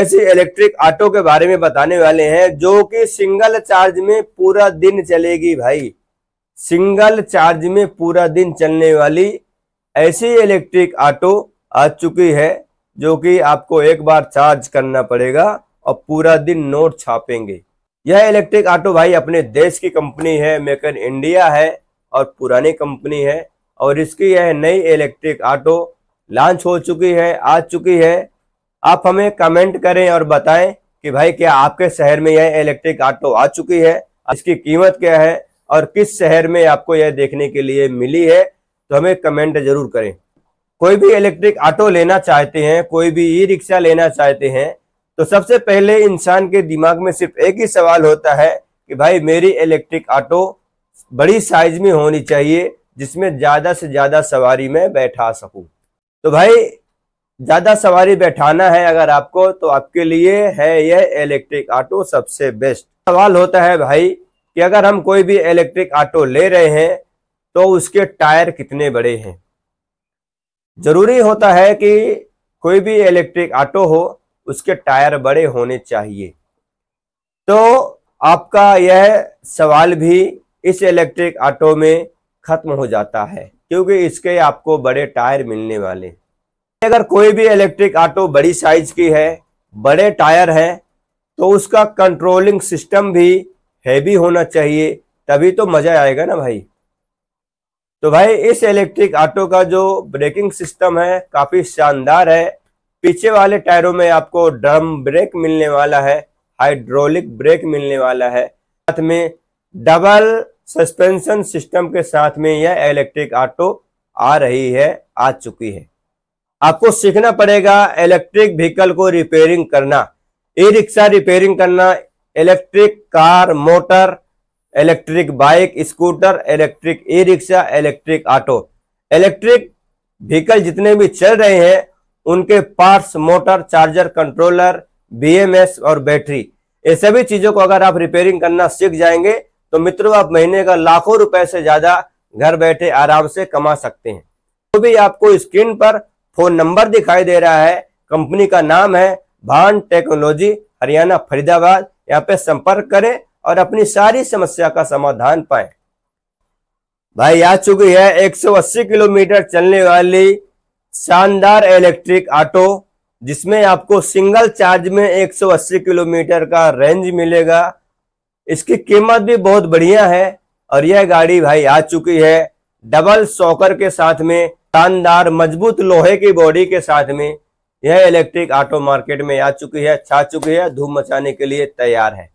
ऐसे electric auto के बारे में बताने वाले हैं जो कि सिंगल चार्ज में पूरा दिन चलेगी भाई सिंगल चार्ज में पूरा दिन चलने वाली ऐसी इलेक्ट्रिक ऑटो आ चुकी है जो कि आपको एक बार चार्ज करना पड़ेगा और पूरा दिन नोट छापेंगे यह इलेक्ट्रिक ऑटो भाई अपने देश की कंपनी है मेक इन इंडिया है और पुरानी कंपनी है और इसकी यह नई इलेक्ट्रिक ऑटो लॉन्च हो चुकी है आ चुकी है आप हमें कमेंट करें और बताएं कि भाई क्या आपके शहर में यह इलेक्ट्रिक ऑटो आ चुकी है इसकी कीमत क्या है और किस शहर में आपको यह देखने के लिए मिली है तो हमें कमेंट जरूर करें कोई भी इलेक्ट्रिक ऑटो लेना चाहते हैं कोई भी ई रिक्शा लेना चाहते हैं तो सबसे पहले इंसान के दिमाग में सिर्फ एक ही सवाल होता है कि भाई मेरी इलेक्ट्रिक ऑटो बड़ी साइज में होनी चाहिए जिसमें ज़्यादा से ज़्यादा सवारी में बैठा सकूं तो भाई ज़्यादा सवारी बैठाना है अगर आपको तो आपके लिए है यह इलेक्ट्रिक ऑटो सबसे बेस्ट सवाल होता है भाई कि अगर हम कोई भी इलेक्ट्रिक ऑटो ले रहे हैं तो उसके टायर कितने बड़े हैं जरूरी होता है कि कोई भी इलेक्ट्रिक ऑटो हो उसके टायर बड़े होने चाहिए तो आपका यह सवाल भी इस इलेक्ट्रिक ऑटो में खत्म हो जाता है क्योंकि इसके आपको बड़े टायर मिलने वाले अगर कोई भी इलेक्ट्रिक ऑटो बड़ी साइज की है बड़े टायर है तो उसका कंट्रोलिंग सिस्टम भी हैवी होना चाहिए तभी तो मजा आएगा ना भाई तो भाई इस इलेक्ट्रिक ऑटो का जो ब्रेकिंग सिस्टम है काफी शानदार है पीछे वाले टायरों में आपको ड्रम ब्रेक मिलने वाला है हाइड्रोलिक ब्रेक मिलने वाला है साथ में डबल सस्पेंशन सिस्टम के साथ में यह इलेक्ट्रिक ऑटो आ रही है आ चुकी है आपको सीखना पड़ेगा इलेक्ट्रिक व्हीकल को रिपेयरिंग करना ई रिक्शा रिपेयरिंग करना electric car motor electric bike scooter electric e rickshaw electric auto electric vehicle जितने भी चल रहे हैं उनके parts motor charger controller BMS और बैटरी ये सभी चीजों को अगर आप रिपेयरिंग करना सीख जाएंगे तो मित्रों आप महीने का लाखों रुपए से ज्यादा घर बैठे आराम से कमा सकते हैं तो भी आपको स्क्रीन पर फोन नंबर दिखाई दे रहा है कंपनी का नाम है भान टेक्नोलॉजी हरियाणा फरीदाबाद यहाँ पे संपर्क करें और अपनी सारी समस्या का समाधान पाए भाई आ चुकी है 180 किलोमीटर चलने वाली शानदार इलेक्ट्रिक ऑटो जिसमें आपको सिंगल चार्ज में 180 किलोमीटर का रेंज मिलेगा इसकी कीमत भी बहुत बढ़िया है और यह गाड़ी भाई आ चुकी है डबल सॉकर के साथ में शानदार मजबूत लोहे की बॉडी के साथ में यह इलेक्ट्रिक ऑटो मार्केट में आ चुकी है छा चुकी है धूम मचाने के लिए तैयार है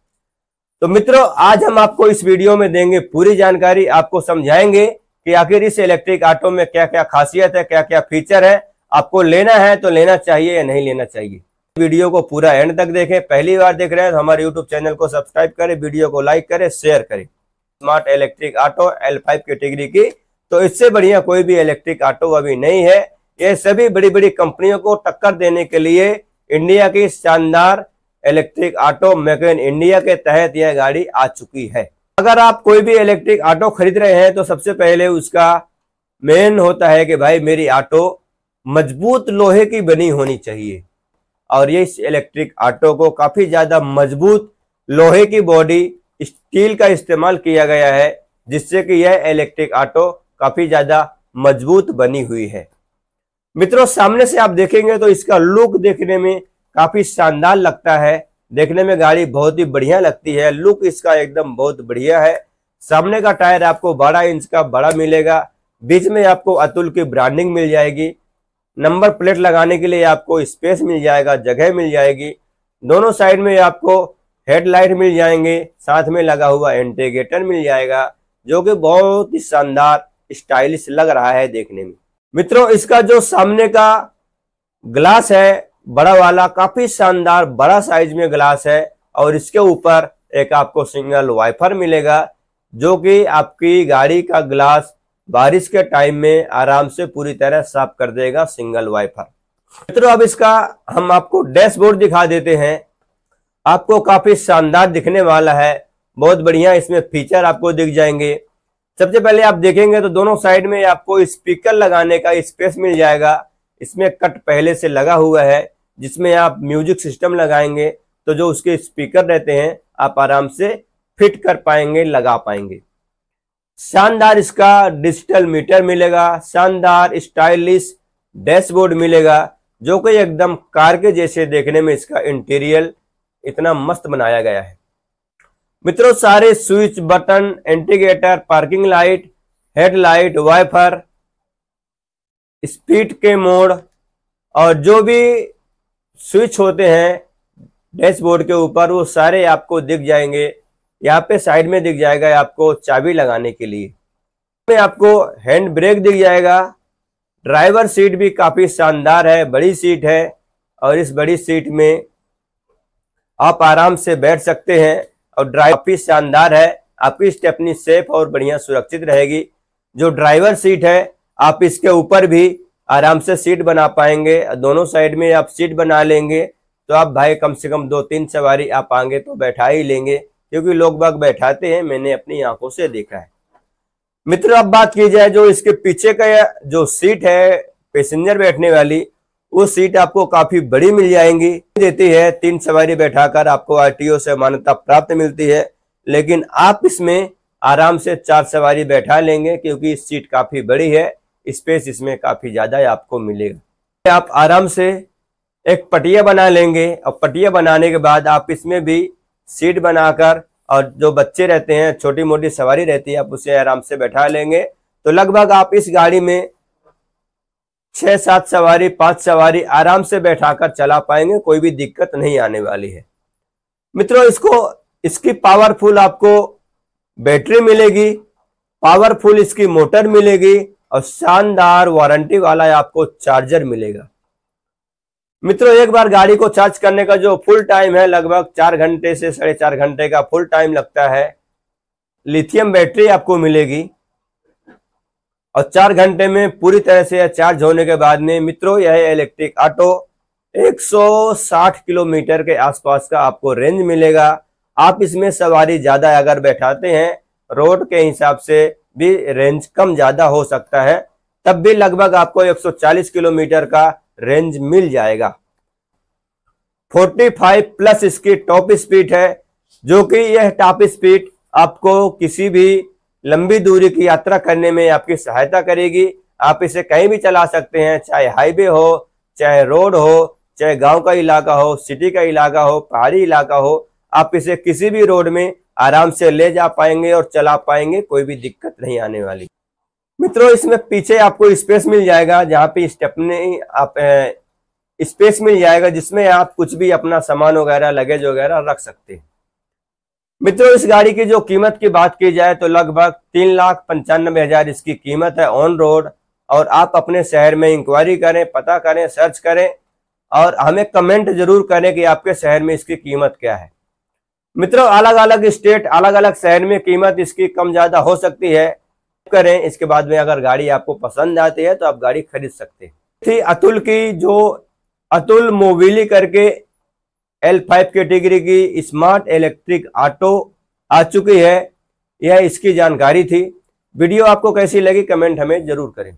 तो मित्रों आज हम आपको इस वीडियो में देंगे पूरी जानकारी आपको समझाएंगे कि आखिर इस इलेक्ट्रिक ऑटो में क्या क्या खासियत है क्या क्या फीचर है आपको लेना है तो लेना चाहिए या नहीं लेना चाहिए वीडियो को पूरा एंड तक देखें पहली बार देख रहे हैं तो हमारे यूट्यूब चैनल को सब्सक्राइब करें वीडियो को लाइक करें शेयर करें smart electric auto L five category की तो इससे बढ़िया कोई भी इलेक्ट्रिक ऑटो अभी नहीं है ये सभी बड़ी बड़ी कंपनियों को टक्कर देने के लिए इंडिया की शानदार electric auto make in India के तहत यह गाड़ी आ चुकी है अगर आप कोई भी इलेक्ट्रिक ऑटो खरीद रहे हैं तो सबसे पहले उसका मेन होता है कि भाई मेरी ऑटो मजबूत लोहे की बनी होनी चाहिए और ये इस इलेक्ट्रिक ऑटो को काफ़ी ज़्यादा मजबूत लोहे की बॉडी स्टील का इस्तेमाल किया गया है जिससे कि यह इलेक्ट्रिक ऑटो काफी ज्यादा मजबूत बनी हुई है मित्रों सामने से आप देखेंगे तो इसका लुक देखने में काफी शानदार लगता है देखने में गाड़ी बहुत ही बढ़िया लगती है लुक इसका एकदम बहुत बढ़िया है सामने का टायर आपको 12 इंच का बड़ा मिलेगा बीच में आपको अतुल की ब्रांडिंग मिल जाएगी नंबर प्लेट लगाने के लिए आपको स्पेस मिल जाएगा जगह मिल जाएगी दोनों साइड में आपको हेडलाइट मिल जाएंगे साथ में लगा हुआ इंटीग्रेटर मिल जाएगा जो कि बहुत ही शानदार स्टाइलिश लग रहा है देखने में मित्रों इसका जो सामने का ग्लास है बड़ा वाला काफी शानदार बड़ा साइज में ग्लास है और इसके ऊपर एक आपको सिंगल वाइफर मिलेगा जो कि आपकी गाड़ी का ग्लास बारिश के टाइम में आराम से पूरी तरह साफ कर देगा सिंगल वाइफर मित्रों अब इसका हम आपको डैशबोर्ड दिखा देते हैं आपको काफी शानदार दिखने वाला है बहुत बढ़िया इसमें फीचर आपको दिख जाएंगे सबसे पहले आप देखेंगे तो दोनों साइड में आपको स्पीकर लगाने का स्पेस मिल जाएगा इसमें कट पहले से लगा हुआ है जिसमें आप म्यूजिक सिस्टम लगाएंगे तो जो उसके स्पीकर रहते हैं आप आराम से फिट कर पाएंगे लगा पाएंगे शानदार इसका डिजिटल मीटर मिलेगा शानदार स्टाइलिश डैशबोर्ड मिलेगा जो कि एकदम कार के जैसे देखने में इसका इंटीरियर इतना मस्त बनाया गया है मित्रों सारे switch button integrator parking light headlight wiper speed के मोड और जो भी स्विच होते हैं डैशबोर्ड के ऊपर वो सारे आपको दिख जाएंगे यहाँ पे साइड में दिख जाएगा आपको चाबी लगाने के लिए में आपको हैंड ब्रेक दिख जाएगा ड्राइवर सीट भी काफ़ी शानदार है बड़ी सीट है और इस बड़ी सीट में आप आराम से बैठ सकते हैं और ड्राइव काफी शानदार है आपकी स्टेपनी सेफ और बढ़िया सुरक्षित रहेगी जो ड्राइवर सीट है आप इसके ऊपर भी आराम से सीट बना पाएंगे दोनों साइड में आप सीट बना लेंगे तो आप भाई कम से कम दो तीन सवारी आप आएंगे तो बैठा ही लेंगे क्योंकि लोग बाग बैठाते हैं मैंने अपनी आंखों से देखा है मित्र अब बात की जाए जो इसके पीछे का जो सीट है पैसेंजर बैठने वाली वो सीट आपको काफी बड़ी मिल जाएंगी देती है तीन सवारी बैठाकर आपको आरटीओ से मान्यता प्राप्त मिलती है लेकिन आप इसमें आराम से चार सवारी बैठा लेंगे क्योंकि सीट काफी बड़ी है स्पेस इसमें काफी ज्यादा आपको मिलेगा आप आराम से एक पटिया बना लेंगे और पटिया बनाने के बाद आप इसमें भी सीट बनाकर और जो बच्चे रहते हैं छोटी मोटी सवारी रहती है आप उसे आराम से बैठा लेंगे तो लगभग आप इस गाड़ी में छह सात सवारी पांच सवारी आराम से बैठाकर चला पाएंगे कोई भी दिक्कत नहीं आने वाली है मित्रों इसको इसकी पावरफुल आपको बैटरी मिलेगी पावरफुल इसकी मोटर मिलेगी और शानदार वारंटी वाला आपको चार्जर मिलेगा मित्रों एक बार गाड़ी को चार्ज करने का जो फुल टाइम है लगभग चार घंटे से साढ़े चार घंटे का फुल टाइम लगता है लिथियम बैटरी आपको मिलेगी और चार घंटे में पूरी तरह से चार्ज होने के बाद में मित्रों यह इलेक्ट्रिक ऑटो 160 किलोमीटर के आसपास का आपको रेंज मिलेगा आप इसमें सवारी ज्यादा अगर बैठाते हैं रोड के हिसाब से भी रेंज कम ज्यादा हो सकता है तब भी लगभग आपको 140 किलोमीटर का रेंज मिल जाएगा 45 प्लस इसकी टॉप स्पीड है जो कि यह टॉप स्पीड आपको किसी भी लंबी दूरी की यात्रा करने में आपकी सहायता करेगी आप इसे कहीं भी चला सकते हैं चाहे हाईवे हो चाहे रोड हो चाहे गांव का इलाका हो सिटी का इलाका हो पहाड़ी इलाका हो आप इसे किसी भी रोड में आराम से ले जा पाएंगे और चला पाएंगे कोई भी दिक्कत नहीं आने वाली मित्रों इसमें पीछे आपको स्पेस मिल जाएगा जहाँ पे स्टेपने आप स्पेस मिल जाएगा जिसमें आप कुछ भी अपना सामान वगैरह लगेज वगैरह रख सकते हैं मित्रों इस गाड़ी की जो कीमत की बात की जाए तो लगभग तीन लाख पंचानबे हजार इसकी कीमत है ऑन रोड और आप अपने शहर में इंक्वायरी करें पता करें सर्च करें और हमें कमेंट जरूर करें कि आपके शहर में इसकी कीमत क्या है मित्रों अलग अलग स्टेट अलग अलग शहर में कीमत इसकी कम ज्यादा हो सकती है करें इसके बाद में अगर गाड़ी आपको पसंद आती है तो आप गाड़ी खरीद सकते हैं थी अतुल की जो अतुल मोबिली करके एल फाइव कैटेगरी की स्मार्ट इलेक्ट्रिक ऑटो आ चुकी है यह इसकी जानकारी थी वीडियो आपको कैसी लगी कमेंट हमें जरूर करें